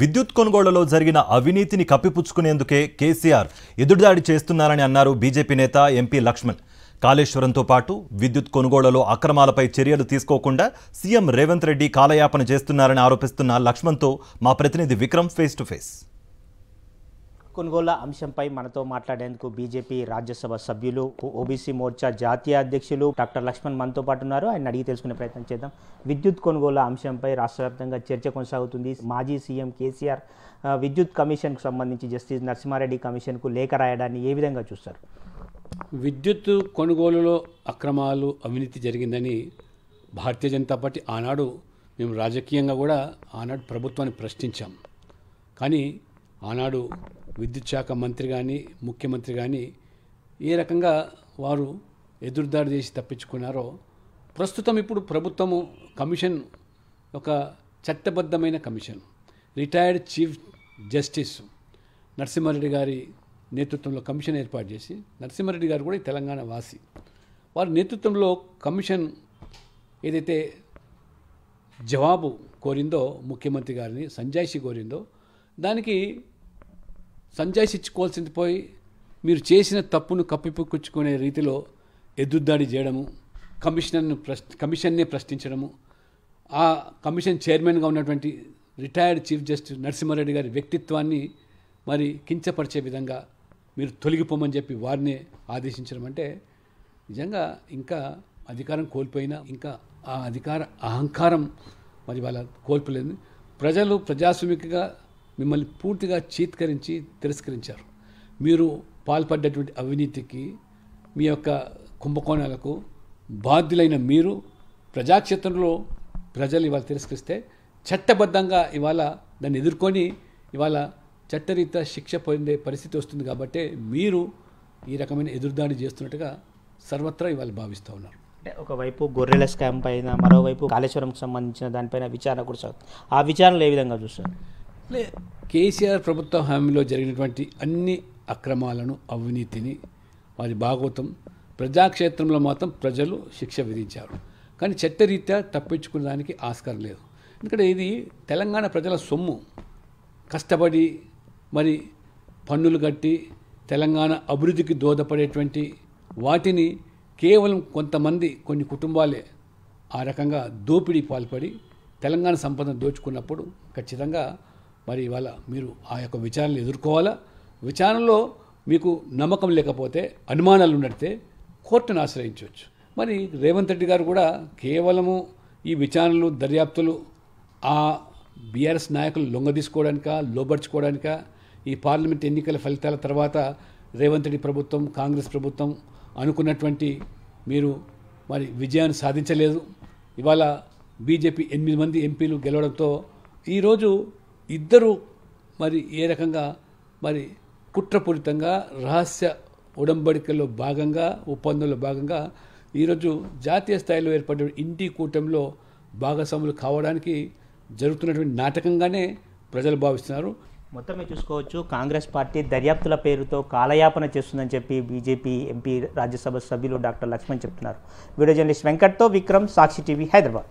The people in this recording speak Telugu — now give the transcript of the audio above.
విద్యుత్ కొనుగోళ్లలో జరిగిన అవినీతిని కప్పిపుచ్చుకునేందుకే కేసీఆర్ ఎదురుదాడి చేస్తున్నారని అన్నారు బీజేపీ నేత ఎంపీ లక్ష్మణ్ కాళేశ్వరంతో పాటు విద్యుత్ కొనుగోళ్లలో అక్రమాలపై చర్యలు తీసుకోకుండా సీఎం రేవంత్ రెడ్డి కాలయాపన చేస్తున్నారని ఆరోపిస్తున్న లక్ష్మణ్తో మా ప్రతినిధి విక్రమ్ ఫేస్ టు ఫేస్ కొనుగోళ్ల అంశంపై మనతో మాట్లాడేందుకు బీజేపీ రాజ్యసభ సభ్యులు ఓబీసీ మోర్చా జాతీయ అధ్యక్షులు డాక్టర్ లక్ష్మణ్ మనతో పాటు ఉన్నారు ఆయన అడిగి తెలుసుకునే ప్రయత్నం చేద్దాం విద్యుత్ కొనుగోళ్ల అంశంపై రాష్ట్ర వ్యాప్తంగా చర్చ కొనసాగుతుంది మాజీ సీఎం కేసీఆర్ విద్యుత్ కమిషన్కు సంబంధించి జస్టిస్ నరసింహారెడ్డి కమిషన్కు లేఖ రాయడాన్ని ఏ విధంగా చూస్తారు విద్యుత్ కొనుగోలులో అక్రమాలు అవినీతి జరిగిందని భారతీయ జనతా పార్టీ ఆనాడు మేము రాజకీయంగా కూడా ఆనాడు ప్రభుత్వాన్ని ప్రశ్నించాం కానీ ఆనాడు విద్యుత్ శాఖ మంత్రి కానీ ముఖ్యమంత్రి కానీ ఏ రకంగా వారు ఎదురుదాడి చేసి తప్పించుకున్నారో ప్రస్తుతం ఇప్పుడు ప్రభుత్వము కమిషన్ ఒక చట్టబద్ధమైన commission retired chief justice Narasimhareddy గారి నేతృత్వంలో కమిషన్ ఏర్పాటు చేసి నరసింహారెడ్డి గారు కూడా తెలంగాణ వాసి వారి నేతృత్వంలో కమిషన్ ఏదైతే జవాబు కోరిందో ముఖ్యమంత్రి గారిని సంజాయిషి కోరిందో దానికి సిచ్చుకోవాల్సింది పోయి మీరు చేసిన తప్పును కప్పిపుచ్చుకునే రీతిలో ఎదురుదాడి చేయడము కమిషనర్ను ప్రశ్న కమిషన్నే ప్రశ్నించడము ఆ కమిషన్ చైర్మన్గా ఉన్నటువంటి రిటైర్డ్ చీఫ్ జస్టిస్ నరసింహారెడ్డి గారి వ్యక్తిత్వాన్ని మరి కించపరిచే విధంగా మీరు తొలగిపోమని చెప్పి వారినే ఆదేశించడం అంటే నిజంగా ఇంకా అధికారం కోల్పోయినా ఇంకా ఆ అధికార అహంకారం మరి వాళ్ళ కోల్పోలేదు ప్రజలు ప్రజాస్వామికగా మిమ్మల్ని పూర్తిగా చీత్కరించి తిరస్కరించారు మీరు పాల్పడ్డటువంటి అవినీతికి మీ యొక్క కుంభకోణాలకు బాధ్యులైన మీరు ప్రజాక్షేత్రంలో ప్రజలు ఇవాళ తిరస్కరిస్తే చట్టబద్ధంగా ఇవాళ దాన్ని ఎదుర్కొని ఇవాళ చట్టరీత్యా శిక్ష పొందే పరిస్థితి వస్తుంది కాబట్టి మీరు ఈ రకమైన ఎదురుదాడి చేస్తున్నట్టుగా సర్వత్రా ఇవాళ భావిస్తూ ఉన్నారు అంటే ఒకవైపు గొర్రెల స్కామ్ పైన మరోవైపు కాళేశ్వరంకి సంబంధించిన దానిపైన విచారణ కూడా ఆ విచారణలు ఏ విధంగా చూస్తారు కేసీఆర్ ప్రభుత్వ హామీలో జరిగినటువంటి అన్ని అక్రమాలను అవినీతిని వారి భాగవతం ప్రజాక్షేత్రంలో మాత్రం ప్రజలు శిక్ష విధించారు కానీ చట్టరీత్యా తప్పించుకునేదానికి ఆస్కారం లేదు ఎందుకంటే ఇది తెలంగాణ ప్రజల సొమ్ము కష్టపడి మరి పన్నులు కట్టి తెలంగాణ అభివృద్ధికి దోహదపడేటువంటి వాటిని కేవలం కొంతమంది కొన్ని కుటుంబాలే ఆ రకంగా దోపిడీ పాల్పడి తెలంగాణ సంపదను దోచుకున్నప్పుడు ఖచ్చితంగా మరి ఇవాళ మీరు ఆ యొక్క విచారణలు ఎదుర్కోవాలా విచారణలో మీకు నమ్మకం లేకపోతే అనుమానాలు ఉన్నట్టే కోర్టును ఆశ్రయించవచ్చు మరి రేవంత్ రెడ్డి గారు కూడా కేవలము ఈ విచారణలు దర్యాప్తులు ఆ బీఆర్ఎస్ నాయకులు లొంగదీసుకోవడానిక లోబర్చుకోవడానిక ఈ పార్లమెంట్ ఎన్నికల ఫలితాల తర్వాత రేవంత్ రెడ్డి ప్రభుత్వం కాంగ్రెస్ ప్రభుత్వం అనుకున్నటువంటి మీరు మరి విజయాన్ని సాధించలేదు ఇవాళ బీజేపీ ఎనిమిది మంది ఎంపీలు గెలవడంతో ఈరోజు ఇద్దరు మరి ఏ రకంగా మరి కుట్రపూరితంగా రహస్య ఉడంబడికల్లో భాగంగా ఒప్పందంలో భాగంగా ఈరోజు జాతీయ స్థాయిలో ఏర్పడిన ఇంటి కూటమిలో భాగస్వాములు కావడానికి జరుగుతున్నటువంటి నాటకంగానే ప్రజలు భావిస్తున్నారు మొత్తం మీరు చూసుకోవచ్చు కాంగ్రెస్ పార్టీ దర్యాప్తుల పేరుతో కాలయాపన చేస్తుందని చెప్పి బీజేపీ ఎంపీ రాజ్యసభ సభ్యులు డాక్టర్ లక్ష్మణ్ చెప్తున్నారు వీడియో జర్నలిస్ట్ వెంకట్తో విక్రమ్ సాక్షి టీవీ హైదరాబాద్